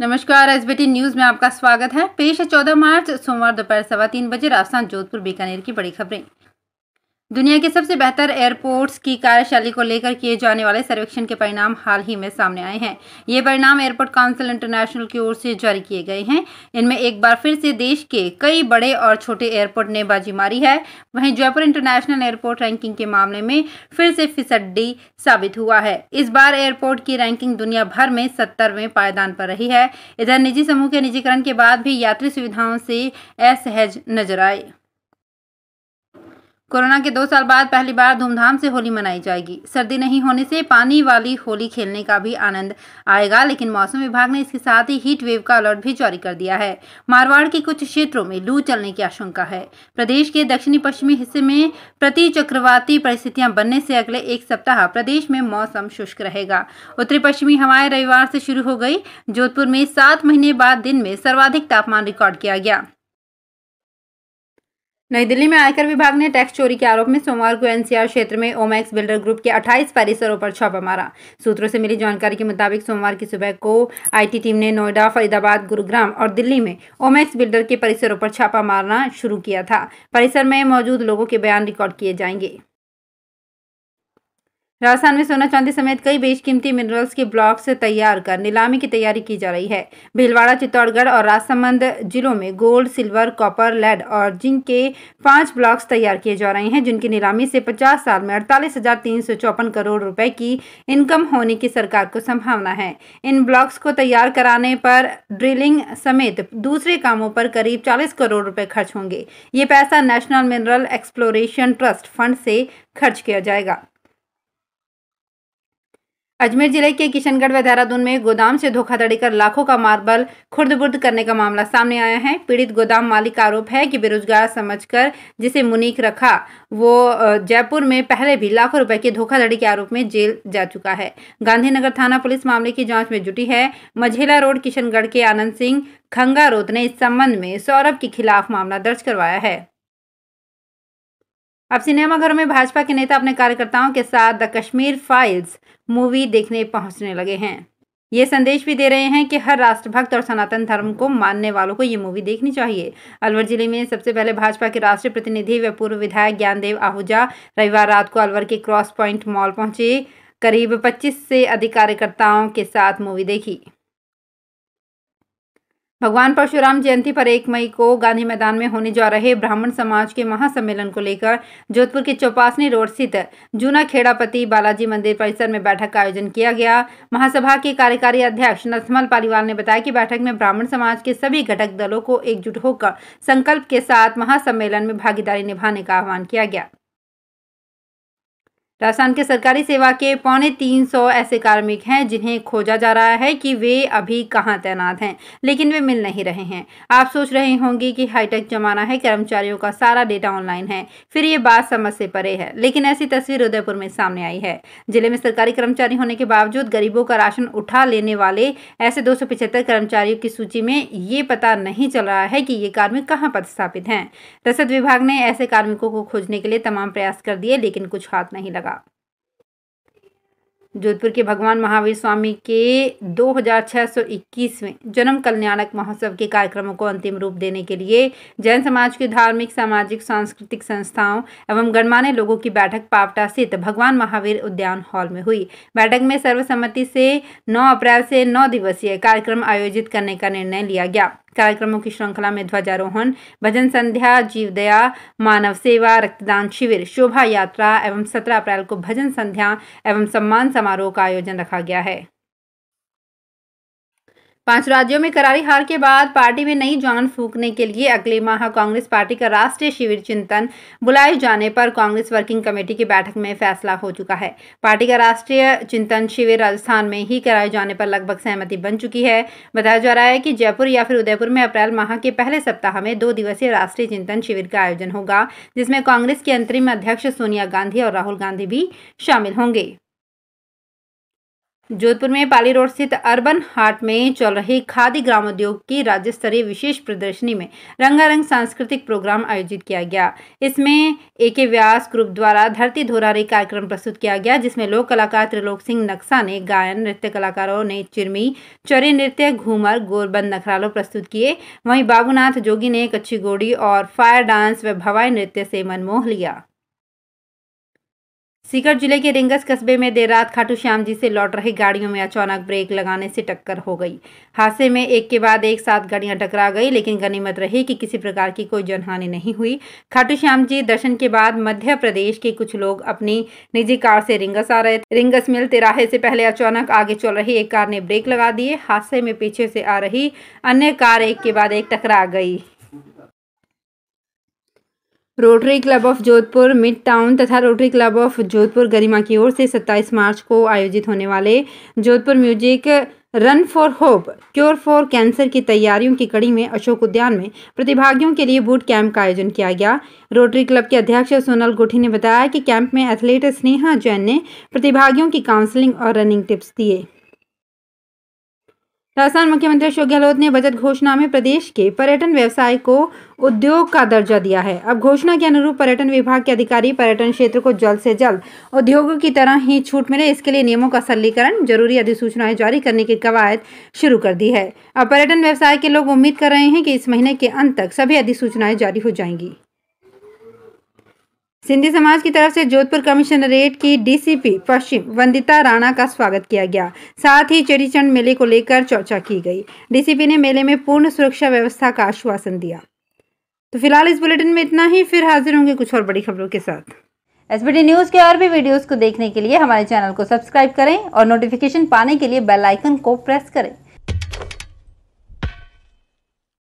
नमस्कार S B news में आपका स्वागत है पेश है चौदह मार्च सोमवार दोपहर सवा तीन बजे राजस्थान जोधपुर बीकानेर की बड़ी खबरें दुनिया के सबसे बेहतर एयरपोर्ट्स की कार्यशैली को लेकर किए जाने वाले सर्वेक्षण के परिणाम हाल ही में सामने आए हैं ये परिणाम एयरपोर्ट काउंसिल इंटरनेशनल की ओर से जारी किए गए हैं इनमें एक बार फिर से देश के कई बड़े और छोटे एयरपोर्ट ने बाजी मारी है वहीं जयपुर इंटरनेशनल एयरपोर्ट रैंकिंग के मामले में फिर से फिसड्डी साबित हुआ है इस बार एयरपोर्ट की रैंकिंग दुनिया भर में सत्तरवें पायदान पर रही है इधर निजी समूह के निजीकरण के बाद भी यात्री सुविधाओं से असहज नजर आए कोरोना के दो साल बाद पहली बार धूमधाम से होली मनाई जाएगी सर्दी नहीं होने से पानी वाली होली खेलने का भी आनंद आएगा लेकिन मौसम विभाग ने इसके साथ ही हीट वेव का अलर्ट भी जारी कर दिया है मारवाड़ के कुछ क्षेत्रों में लू चलने की आशंका है प्रदेश के दक्षिणी पश्चिमी हिस्से में प्रति चक्रवाती परिस्थितियां बनने से अगले एक सप्ताह प्रदेश में मौसम शुष्क रहेगा उत्तरी पश्चिमी हवाएं रविवार से शुरू हो गई जोधपुर में सात महीने बाद दिन में सर्वाधिक तापमान रिकॉर्ड किया गया नई दिल्ली में आयकर विभाग ने टैक्स चोरी के आरोप में सोमवार को एनसीआर क्षेत्र में ओमैक्स बिल्डर ग्रुप के 28 परिसरों पर छापा मारा सूत्रों से मिली जानकारी के मुताबिक सोमवार की सुबह को आईटी टीम ने नोएडा फरीदाबाद गुरुग्राम और दिल्ली में ओमैक्स बिल्डर के परिसरों पर छापा मारना शुरू किया था परिसर में मौजूद लोगों के बयान रिकॉर्ड किए जाएंगे राजस्थान में सोना चांदी समेत कई बेशकीमती मिनरल्स के ब्लॉक्स तैयार कर नीलामी की तैयारी की जा रही है भीलवाड़ा चित्तौड़गढ़ और राजसमंद जिलों में गोल्ड सिल्वर कॉपर लेड और जिंक के पांच ब्लॉक्स तैयार किए जा रहे हैं जिनकी नीलामी से 50 साल में अड़तालीस हजार तीन सौ चौपन करोड़ रुपए की इनकम होने की सरकार को संभावना है इन ब्लॉक्स को तैयार कराने पर ड्रिलिंग समेत दूसरे कामों पर करीब चालीस करोड़ रुपए खर्च होंगे ये पैसा national mineral exploration trust fund से खर्च किया जाएगा अजमेर जिले के किशनगढ़ व देहरादून में गोदाम से धोखाधड़ी कर लाखों का मार्बल खुर्द बुर्द करने का मामला सामने आया है पीड़ित गोदाम मालिक का आरोप है कि बेरोजगार समझकर जिसे मुनीक रखा वो जयपुर में पहले भी लाखों रुपए की धोखाधड़ी के आरोप में जेल जा चुका है गांधीनगर थाना पुलिस मामले की जाँच में जुटी है मझेला रोड किशनगढ़ के आनंद सिंह खंगारोत ने इस संबंध में सौरभ के खिलाफ मामला दर्ज करवाया है अब सिनेमाघर में भाजपा के नेता अपने कार्यकर्ताओं के साथ द कश्मीर फाइल्स मूवी देखने पहुंचने लगे हैं ये संदेश भी दे रहे हैं कि हर राष्ट्रभक्त और सनातन धर्म को मानने वालों को ये मूवी देखनी चाहिए अलवर जिले में सबसे पहले भाजपा के राष्ट्रीय प्रतिनिधि व पूर्व विधायक ज्ञानदेव आहूजा रविवार रात को अलवर के क्रॉस पॉइंट मॉल पहुंचे करीब 25 से अधिक कार्यकर्ताओं के साथ मूवी देखी भगवान परशुराम जयंती पर एक मई को गांधी मैदान में होने जा रहे ब्राह्मण समाज के महासम्मेलन को लेकर जोधपुर के चौपासनी रोड स्थित जूना खेड़ापति बालाजी मंदिर परिसर में बैठक का आयोजन किया गया महासभा के कार्यकारी अध्यक्ष नथमल पालीवाल ने बताया कि बैठक में ब्राह्मण समाज के सभी घटक दलों को एकजुट होकर संकल्प के साथ महासम्मेलन में भागीदारी निभाने का आह्वान किया गया राजस्थान के सरकारी सेवा के पौने तीन सौ ऐसे कार्मिक हैं जिन्हें खोजा जा रहा है कि वे अभी कहां तैनात हैं लेकिन वे मिल नहीं रहे हैं आप सोच रहे होंगे कि हाईटेक जमाना है कर्मचारियों का सारा डेटा ऑनलाइन है फिर ये बात समझ से परे है लेकिन ऐसी तस्वीर उदयपुर में सामने आई है जिले में सरकारी कर्मचारी होने के बावजूद गरीबों का राशन उठा लेने वाले ऐसे दो कर्मचारियों की सूची में ये पता नहीं चल रहा है कि ये कार्मिक कहाँ पदस्थापित हैं रसद विभाग ने ऐसे कार्मिकों को खोजने के लिए तमाम प्रयास कर दिए लेकिन कुछ हाथ नहीं लगा लगा जोधपुर के भगवान महावीर स्वामी के 2621वें जन्म कल्याणक महोत्सव के कार्यक्रमों को अंतिम रूप देने के लिए जैन समाज के धार्मिक सामाजिक सांस्कृतिक संस्थाओं एवं गणमान्य लोगों की बैठक पावटा स्थित भगवान महावीर उद्यान हॉल में हुई बैठक में सर्वसम्मति से 9 अप्रैल से 9 दिवसीय कार्यक्रम आयोजित करने का निर्णय लिया गया कार्यक्रमों की श्रृंखला में ध्वजारोहण भजन संध्या जीवदया मानव सेवा रक्तदान शिविर शोभा यात्रा एवं सत्रह अप्रैल को भजन संध्या एवं सम्मान समारोह का आयोजन रखा गया है पांच राज्यों में करारी हार के बाद पार्टी में नई जान फूकने के लिए अगले माह कांग्रेस पार्टी का राष्ट्रीय शिविर चिंतन बुलाए जाने पर कांग्रेस वर्किंग कमेटी की बैठक में फैसला हो चुका है पार्टी का राष्ट्रीय चिंतन शिविर राजस्थान में ही कराए जाने पर लगभग सहमति बन चुकी है बताया जा रहा है कि जयपुर या फिर उदयपुर में अप्रैल माह के पहले सप्ताह में दो दिवसीय राष्ट्रीय चिंतन शिविर का आयोजन होगा जिसमें कांग्रेस के अंतरिम अध्यक्ष सोनिया गांधी और राहुल गांधी भी शामिल होंगे जोधपुर में पाली रोड स्थित अर्बन हाट में चल रही खादी ग्रामोद्योग की राज्य स्तरीय विशेष प्रदर्शनी में रंगारंग सांस्कृतिक प्रोग्राम आयोजित किया गया इसमें एके व्यास ग्रुप द्वारा धरती धोरारी कार्यक्रम प्रस्तुत किया गया जिसमें लोक कलाकार त्रिलोक सिंह नक्सा ने गायन नृत्य कलाकारों ने चिरमी चरे नृत्य घूमर गोरबंद नखरालो प्रस्तुत किए वहीं बाबूनाथ जोगी ने कच्ची गोड़ी और फायर डांस व भवाई नृत्य से मनमोह लिया सीकर जिले के रिंगस कस्बे में देर रात खाटू श्याम जी से लौट रही गाड़ियों में अचानक ब्रेक लगाने से टक्कर हो गई हादसे में एक के बाद एक साथ गाड़ियां टकरा गई लेकिन गनीमत रही कि किसी प्रकार की कोई जनहानि नहीं हुई खाटू श्याम जी दर्शन के बाद मध्य प्रदेश के कुछ लोग अपनी निजी कार से रिंगस आ रहे थे रिंगस मिल तिराहे से पहले अचानक आगे चल रही एक कार ने ब्रेक लगा दिए हादसे में पीछे से आ रही अन्य कार एक के बाद एक टकरा गई rotary club of Jodhpur mid town तथा rotary club of Jodhpur Garima की ओर से 27 मार्च को आयोजित होने वाले Jodhpur music run for hope cure for cancer की तैयारियों की कड़ी में अशोक उद्यान में प्रतिभागियों के लिए बूट कैंप का आयोजन किया गया रोटरी क्लब के अध्यक्ष सोनल गोठी ने बताया कि कैंप में एथलीट स्नेहा जैन ने प्रतिभागियों की काउंसलिंग और रनिंग टिप्स दिए राजस्थान मुख्यमंत्री अशोक गहलोत ने बजट घोषणा में प्रदेश के पर्यटन व्यवसाय को उद्योग का दर्जा दिया है अब घोषणा के अनुरूप पर्यटन विभाग के अधिकारी पर्यटन क्षेत्र को जल्द से जल्द उद्योगों की तरह ही छूट मिले इसके लिए नियमों का सरलीकरण जरूरी अधिसूचनाएं जारी करने की कवायद शुरू कर दी है अब पर्यटन व्यवसाय के लोग उम्मीद कर रहे हैं कि इस महीने के अंत तक सभी अधिसूचनाएं जारी हो जाएंगी सिंधी समाज की तरफ से जोधपुर कमिश्नरेट की डीसीपी पश्चिम वंदिता राणा का स्वागत किया गया साथ ही चेरीचंद मेले को लेकर चर्चा की गई डीसीपी ने मेले में पूर्ण सुरक्षा व्यवस्था का आश्वासन दिया तो फिलहाल इस बुलेटिन में इतना ही फिर हाजिर होंगे कुछ और बड़ी खबरों के साथ एस न्यूज के और भी वीडियोज को देखने के लिए हमारे चैनल को सब्सक्राइब करें और नोटिफिकेशन पाने के लिए बेलाइकन को प्रेस करें